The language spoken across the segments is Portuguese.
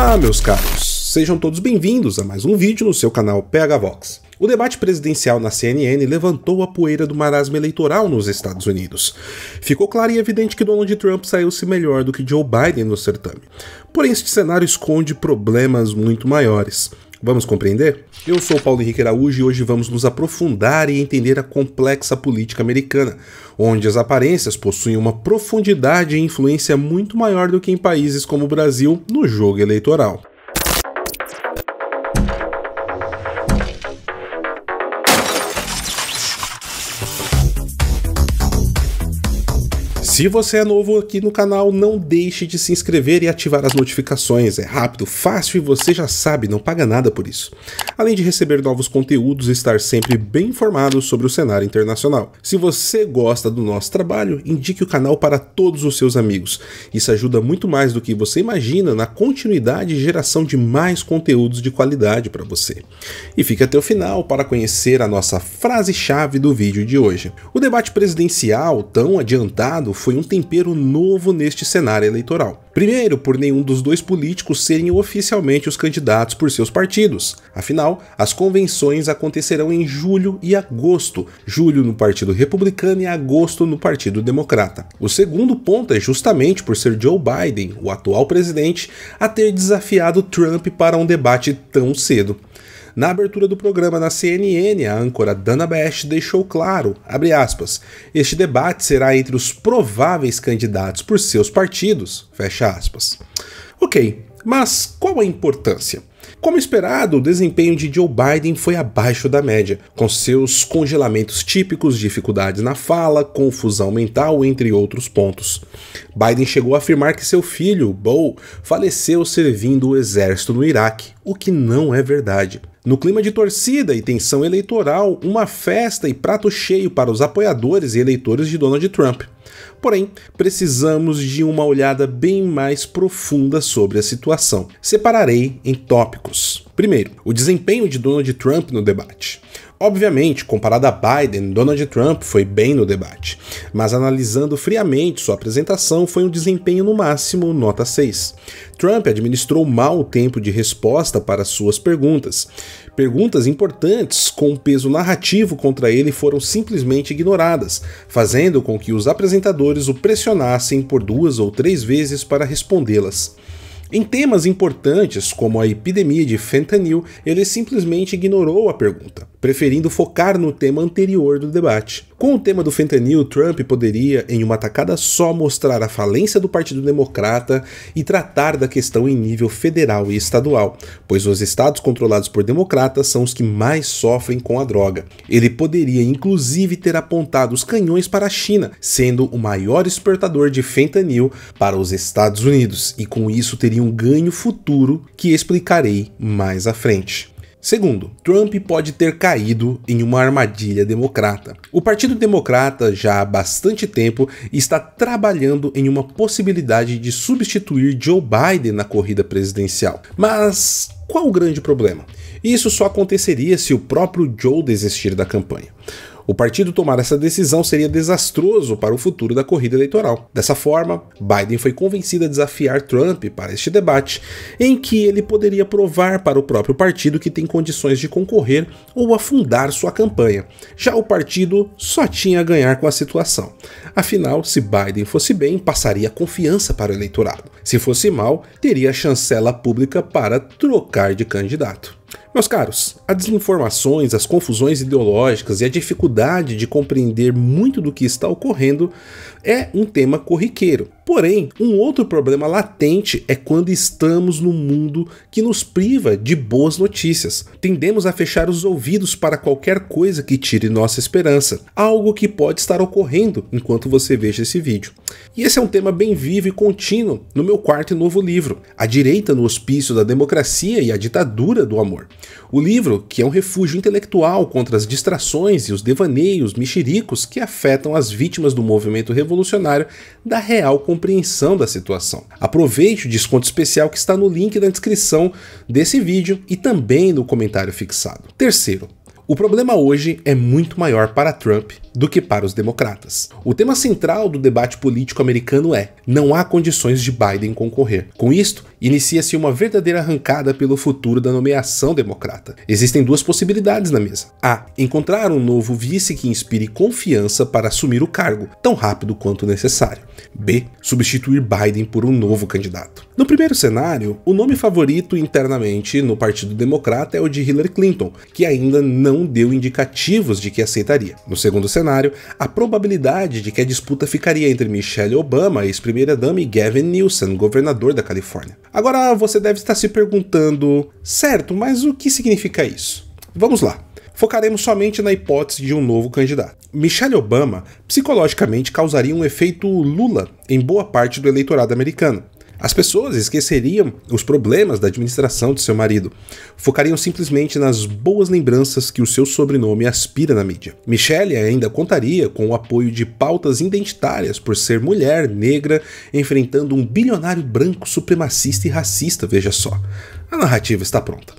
Olá, meus caros! Sejam todos bem-vindos a mais um vídeo no seu canal PH Vox. O debate presidencial na CNN levantou a poeira do marasmo eleitoral nos Estados Unidos. Ficou claro e evidente que Donald Trump saiu-se melhor do que Joe Biden no certame. Porém, este cenário esconde problemas muito maiores. Vamos compreender? Eu sou Paulo Henrique Araújo e hoje vamos nos aprofundar e entender a complexa política americana, onde as aparências possuem uma profundidade e influência muito maior do que em países como o Brasil no jogo eleitoral. Se você é novo aqui no canal, não deixe de se inscrever e ativar as notificações. É rápido, fácil e você já sabe, não paga nada por isso. Além de receber novos conteúdos e estar sempre bem informado sobre o cenário internacional. Se você gosta do nosso trabalho, indique o canal para todos os seus amigos. Isso ajuda muito mais do que você imagina na continuidade e geração de mais conteúdos de qualidade para você. E fique até o final para conhecer a nossa frase-chave do vídeo de hoje. O debate presidencial tão adiantado foi foi um tempero novo neste cenário eleitoral. Primeiro, por nenhum dos dois políticos serem oficialmente os candidatos por seus partidos. Afinal, as convenções acontecerão em julho e agosto, julho no Partido Republicano e agosto no Partido Democrata. O segundo ponto é justamente por ser Joe Biden, o atual presidente, a ter desafiado Trump para um debate tão cedo. Na abertura do programa na CNN, a âncora Dana Bash deixou claro, aspas, este debate será entre os prováveis candidatos por seus partidos, Ok, mas qual a importância? Como esperado, o desempenho de Joe Biden foi abaixo da média, com seus congelamentos típicos, dificuldades na fala, confusão mental, entre outros pontos. Biden chegou a afirmar que seu filho, Bo, faleceu servindo o exército no Iraque, o que não é verdade. No clima de torcida e tensão eleitoral, uma festa e prato cheio para os apoiadores e eleitores de Donald Trump. Porém, precisamos de uma olhada bem mais profunda sobre a situação. Separarei em tópicos. Primeiro, o desempenho de Donald Trump no debate. Obviamente, comparado a Biden, Donald Trump foi bem no debate, mas analisando friamente sua apresentação, foi um desempenho no máximo nota 6. Trump administrou mal o tempo de resposta para suas perguntas. Perguntas importantes com peso narrativo contra ele foram simplesmente ignoradas, fazendo com que os apresentadores o pressionassem por duas ou três vezes para respondê-las. Em temas importantes, como a epidemia de fentanil, ele simplesmente ignorou a pergunta preferindo focar no tema anterior do debate. Com o tema do fentanil, Trump poderia, em uma tacada só, mostrar a falência do Partido Democrata e tratar da questão em nível federal e estadual, pois os estados controlados por democratas são os que mais sofrem com a droga. Ele poderia, inclusive, ter apontado os canhões para a China, sendo o maior exportador de fentanil para os Estados Unidos, e com isso teria um ganho futuro que explicarei mais à frente. Segundo, Trump pode ter caído em uma armadilha democrata. O Partido Democrata, já há bastante tempo, está trabalhando em uma possibilidade de substituir Joe Biden na corrida presidencial. Mas qual o grande problema? Isso só aconteceria se o próprio Joe desistir da campanha. O partido tomar essa decisão seria desastroso para o futuro da corrida eleitoral. Dessa forma, Biden foi convencido a desafiar Trump para este debate, em que ele poderia provar para o próprio partido que tem condições de concorrer ou afundar sua campanha. Já o partido só tinha a ganhar com a situação. Afinal, se Biden fosse bem, passaria confiança para o eleitorado. Se fosse mal, teria chancela pública para trocar de candidato. Meus caros, as desinformações, as confusões ideológicas e a dificuldade dificuldade de compreender muito do que está ocorrendo é um tema corriqueiro. Porém, um outro problema latente é quando estamos no mundo que nos priva de boas notícias. Tendemos a fechar os ouvidos para qualquer coisa que tire nossa esperança, algo que pode estar ocorrendo enquanto você veja esse vídeo. E esse é um tema bem vivo e contínuo no meu quarto e novo livro, A Direita no Hospício da Democracia e a Ditadura do Amor. O livro, que é um refúgio intelectual contra as distrações e os devaneios mexericos que afetam as vítimas do movimento revolucionário da real compreensão da situação. Aproveite o desconto especial que está no link na descrição desse vídeo e também no comentário fixado. Terceiro, o problema hoje é muito maior para Trump do que para os democratas. O tema central do debate político americano é: não há condições de Biden concorrer. Com isto, inicia-se uma verdadeira arrancada pelo futuro da nomeação democrata. Existem duas possibilidades na mesa: a encontrar um novo vice que inspire confiança para assumir o cargo tão rápido quanto necessário. B. Substituir Biden por um novo candidato. No primeiro cenário, o nome favorito internamente no Partido Democrata é o de Hillary Clinton, que ainda não deu indicativos de que aceitaria. No segundo cenário, a probabilidade de que a disputa ficaria entre Michelle Obama, ex-primeira-dama, e Gavin Newsom, governador da Califórnia. Agora você deve estar se perguntando, certo, mas o que significa isso? Vamos lá focaremos somente na hipótese de um novo candidato. Michelle Obama psicologicamente causaria um efeito Lula em boa parte do eleitorado americano. As pessoas esqueceriam os problemas da administração de seu marido, focariam simplesmente nas boas lembranças que o seu sobrenome aspira na mídia. Michelle ainda contaria com o apoio de pautas identitárias por ser mulher negra enfrentando um bilionário branco supremacista e racista, veja só. A narrativa está pronta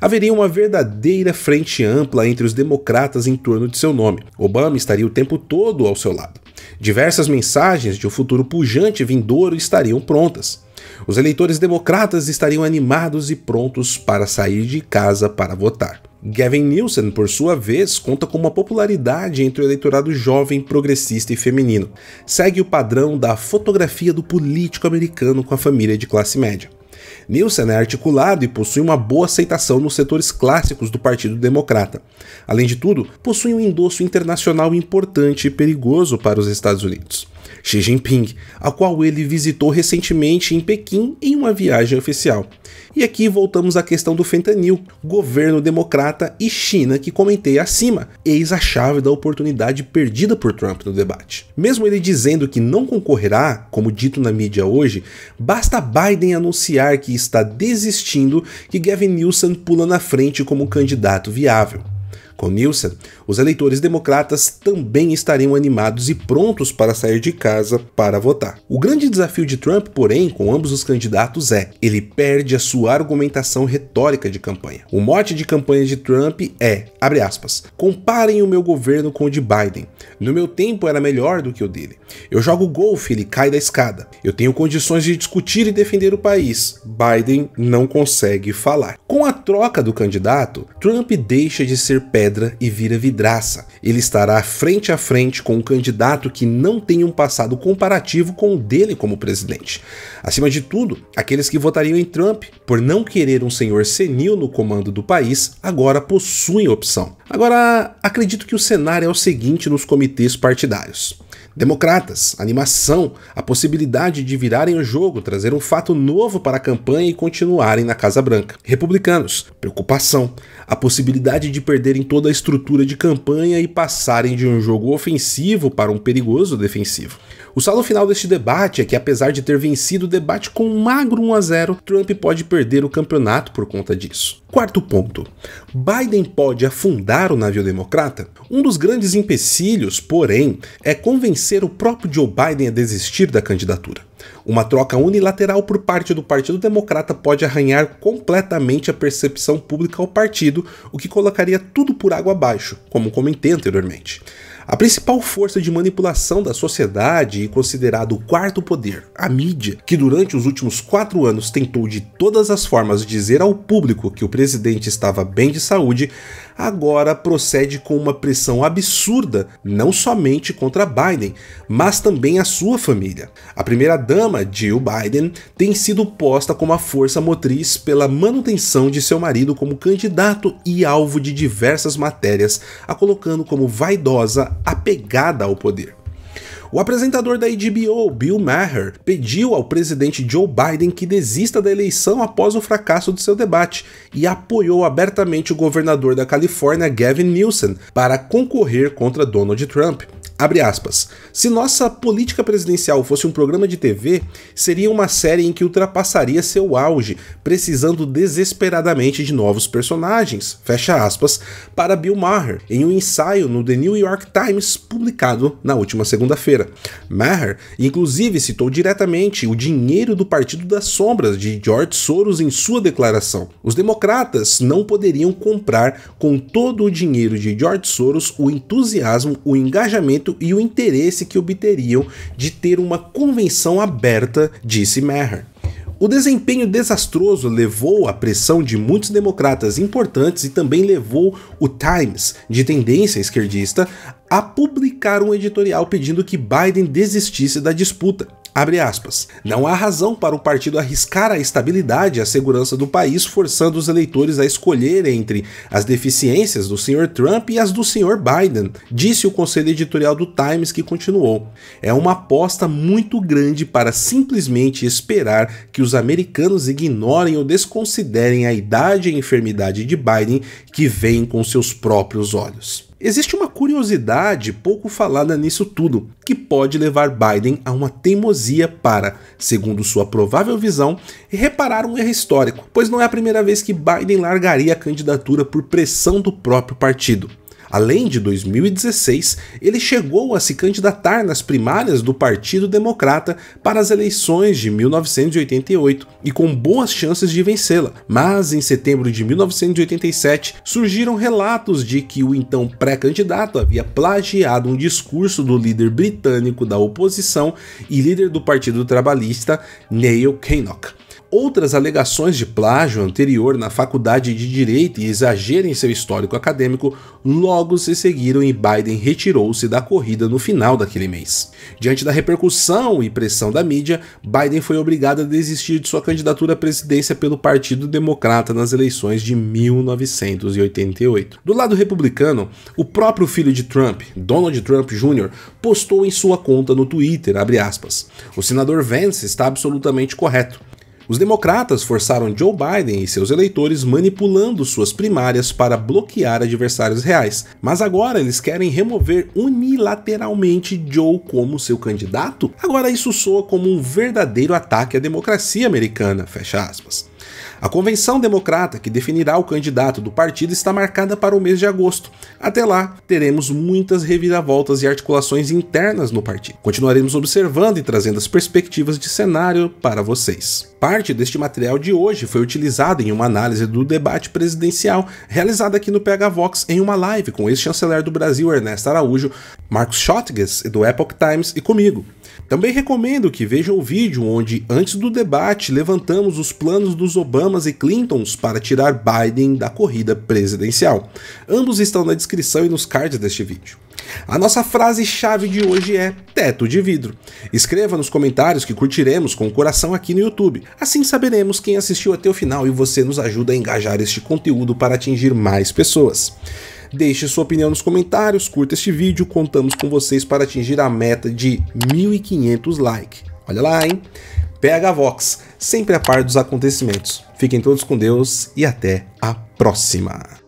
haveria uma verdadeira frente ampla entre os democratas em torno de seu nome. Obama estaria o tempo todo ao seu lado. Diversas mensagens de um futuro pujante vindouro estariam prontas. Os eleitores democratas estariam animados e prontos para sair de casa para votar. Gavin Newsom, por sua vez, conta com uma popularidade entre o eleitorado jovem, progressista e feminino. Segue o padrão da fotografia do político americano com a família de classe média. Nielsen é articulado e possui uma boa aceitação nos setores clássicos do Partido Democrata. Além de tudo, possui um endosso internacional importante e perigoso para os Estados Unidos. Xi Jinping, a qual ele visitou recentemente em Pequim em uma viagem oficial. E aqui voltamos à questão do fentanil, governo democrata e China que comentei acima, eis a chave da oportunidade perdida por Trump no debate. Mesmo ele dizendo que não concorrerá, como dito na mídia hoje, basta Biden anunciar que está desistindo que Gavin Newsom pula na frente como candidato viável. Com Nilson, os eleitores democratas também estariam animados e prontos para sair de casa para votar. O grande desafio de Trump, porém, com ambos os candidatos é: ele perde a sua argumentação retórica de campanha. O mote de campanha de Trump é, abre aspas, comparem o meu governo com o de Biden. No meu tempo era melhor do que o dele. Eu jogo golfe, ele cai da escada. Eu tenho condições de discutir e defender o país. Biden não consegue falar. Com a troca do candidato, Trump deixa de ser pé pedra e vira vidraça. Ele estará frente a frente com um candidato que não tem um passado comparativo com o dele como presidente. Acima de tudo, aqueles que votariam em Trump por não querer um senhor senil no comando do país agora possuem opção. Agora, acredito que o cenário é o seguinte nos comitês partidários. Democratas, animação, a possibilidade de virarem o jogo, trazer um fato novo para a campanha e continuarem na Casa Branca. Republicanos, preocupação, a possibilidade de perderem toda a estrutura de campanha e passarem de um jogo ofensivo para um perigoso defensivo. O saldo final deste debate é que, apesar de ter vencido o debate com um magro 1 a 0, Trump pode perder o campeonato por conta disso. Quarto ponto: Biden pode afundar o navio democrata? Um dos grandes empecilhos, porém, é convencer o próprio Joe Biden a desistir da candidatura. Uma troca unilateral por parte do Partido Democrata pode arranhar completamente a percepção pública ao partido, o que colocaria tudo por água abaixo, como comentei anteriormente. A principal força de manipulação da sociedade e considerado o quarto poder, a mídia, que durante os últimos quatro anos tentou de todas as formas dizer ao público que o presidente estava bem de saúde, agora procede com uma pressão absurda, não somente contra Biden, mas também a sua família. A primeira-dama, Jill Biden, tem sido posta como a força motriz pela manutenção de seu marido como candidato e alvo de diversas matérias, a colocando como vaidosa, apegada ao poder. O apresentador da HBO, Bill Maher, pediu ao presidente Joe Biden que desista da eleição após o fracasso do seu debate e apoiou abertamente o governador da Califórnia, Gavin Newsom, para concorrer contra Donald Trump. Abre aspas. Se nossa política presidencial fosse um programa de TV, seria uma série em que ultrapassaria seu auge, precisando desesperadamente de novos personagens. Fecha aspas. Para Bill Maher, em um ensaio no The New York Times publicado na última segunda-feira brasileira. Maher, inclusive, citou diretamente o dinheiro do Partido das Sombras de George Soros em sua declaração. Os democratas não poderiam comprar com todo o dinheiro de George Soros o entusiasmo, o engajamento e o interesse que obteriam de ter uma convenção aberta, disse Maher. O desempenho desastroso levou à pressão de muitos democratas importantes e também levou o Times, de tendência esquerdista, a publicar um editorial pedindo que Biden desistisse da disputa. Não há razão para o partido arriscar a estabilidade e a segurança do país, forçando os eleitores a escolher entre as deficiências do Sr. Trump e as do Sr. Biden, disse o conselho editorial do Times, que continuou. É uma aposta muito grande para simplesmente esperar que os americanos ignorem ou desconsiderem a idade e a enfermidade de Biden que veem com seus próprios olhos. Existe uma curiosidade pouco falada nisso tudo, que pode levar Biden a uma teimosia para, segundo sua provável visão, reparar um erro histórico, pois não é a primeira vez que Biden largaria a candidatura por pressão do próprio partido. Além de 2016, ele chegou a se candidatar nas primárias do Partido Democrata para as eleições de 1988 e com boas chances de vencê-la. Mas em setembro de 1987 surgiram relatos de que o então pré-candidato havia plagiado um discurso do líder britânico da oposição e líder do Partido Trabalhista, Neil Kinnock outras alegações de plágio anterior na faculdade de direito e exagero em seu histórico acadêmico logo se seguiram e Biden retirou-se da corrida no final daquele mês. Diante da repercussão e pressão da mídia, Biden foi obrigado a desistir de sua candidatura à presidência pelo Partido Democrata nas eleições de 1988. Do lado republicano, o próprio filho de Trump, Donald Trump Jr., postou em sua conta no Twitter, aspas, "O senador Vance está absolutamente correto. Os democratas forçaram Joe Biden e seus eleitores manipulando suas primárias para bloquear adversários reais, mas agora eles querem remover unilateralmente Joe como seu candidato? Agora isso soa como um verdadeiro ataque à democracia americana, fecha aspas. A convenção democrata que definirá o candidato do partido está marcada para o mês de agosto. Até lá, teremos muitas reviravoltas e articulações internas no partido. Continuaremos observando e trazendo as perspectivas de cenário para vocês. Parte deste material de hoje foi utilizado em uma análise do debate presidencial realizada aqui no PH Vox em uma live com o ex-chanceler do Brasil Ernesto Araújo, Marcos Schottges do Epoch Times e comigo, também recomendo que vejam o vídeo onde, antes do debate, levantamos os planos dos Obamas e Clintons para tirar Biden da corrida presidencial. Ambos estão na descrição e nos cards deste vídeo. A nossa frase-chave de hoje é teto de vidro. Escreva nos comentários que curtiremos com o coração aqui no YouTube. Assim saberemos quem assistiu até o final e você nos ajuda a engajar este conteúdo para atingir mais pessoas. Deixe sua opinião nos comentários, curta este vídeo, contamos com vocês para atingir a meta de 1.500 likes. Olha lá, hein? PH Vox, sempre a par dos acontecimentos. Fiquem todos com Deus e até a próxima!